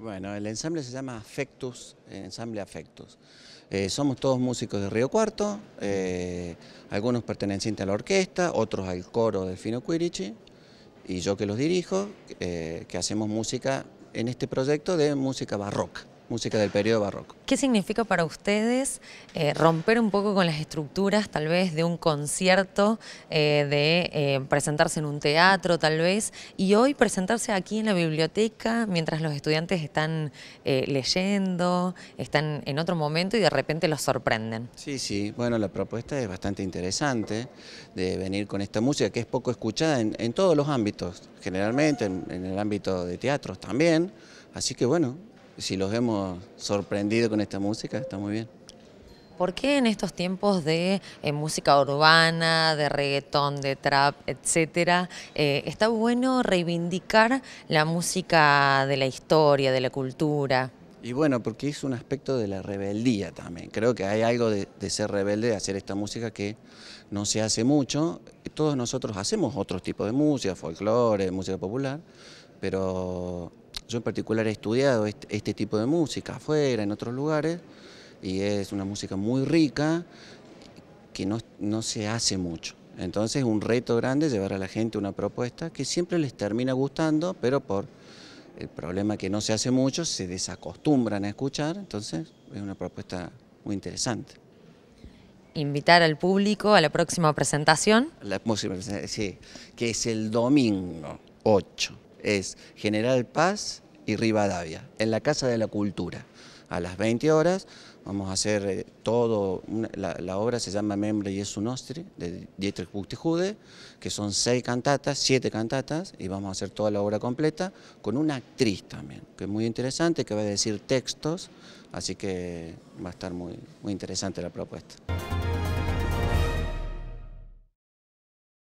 Bueno, el ensamble se llama Afectus, eh, ensamble Afectus. Eh, somos todos músicos de Río Cuarto, eh, algunos pertenecientes a la orquesta, otros al coro del Fino Quirichi, y yo que los dirijo, que hacemos música en este proyecto de música barroca música del periodo barroco. ¿Qué significa para ustedes eh, romper un poco con las estructuras tal vez de un concierto, eh, de eh, presentarse en un teatro tal vez, y hoy presentarse aquí en la biblioteca mientras los estudiantes están leyendo, están en otro momento y de repente los sorprenden? Sí, sí, bueno, la propuesta es bastante interesante de venir con esta música que es poco escuchada en, todos los ámbitos, generalmente en el ámbito de teatros también, así que bueno, si los hemos sorprendido con esta música, está muy bien. ¿Por qué en estos tiempos de eh, música urbana, de reggaetón, de trap, etcétera, eh, está bueno reivindicar la música de la historia, de la cultura? Y bueno, porque es un aspecto de la rebeldía también. Creo que hay algo de, de, ser rebelde, de hacer esta música que no se hace mucho. Todos nosotros hacemos otros tipos de música, folclore, música popular, pero yo en particular he estudiado este, tipo de música afuera, en otros lugares, y es una música muy rica que no, se hace mucho. Entonces es un reto grande llevar a la gente una propuesta que siempre les termina gustando, pero por el problema que no se hace mucho, se desacostumbran a escuchar, entonces es una propuesta muy interesante. Invitar al público a la próxima presentación. La próxima presentación sí, que es el domingo 8 es General Paz y Rivadavia, en la Casa de la Cultura. A las 20 horas vamos a hacer eh, todo, la, obra se llama Membre y es un Nostri, de Dietrich Buxtehude, que son seis cantatas, siete cantatas, y vamos a hacer toda la obra completa con una actriz también, que es muy interesante, que va a decir textos, así que va a estar muy, muy interesante la propuesta.